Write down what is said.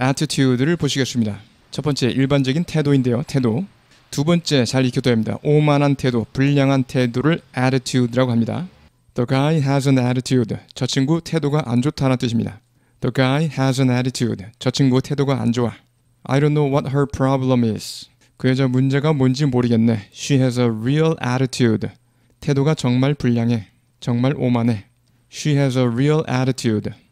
attitude를 보시겠습니다. 첫 번째 일반적인 태도인데요. 태도. 두 번째 잘 익혀둬야 합니다. 오만한 태도, 불량한 태도를 attitude라고 합니다. The guy has an attitude. 저 친구 태도가 안 좋다는 뜻입니다. The guy has an attitude. 저 친구 태도가 안 좋아. I don't know what her problem is. 그 여자 문제가 뭔지 모르겠네. She has a real attitude. 태도가 정말 불량해. 정말 오만해. She has a real attitude.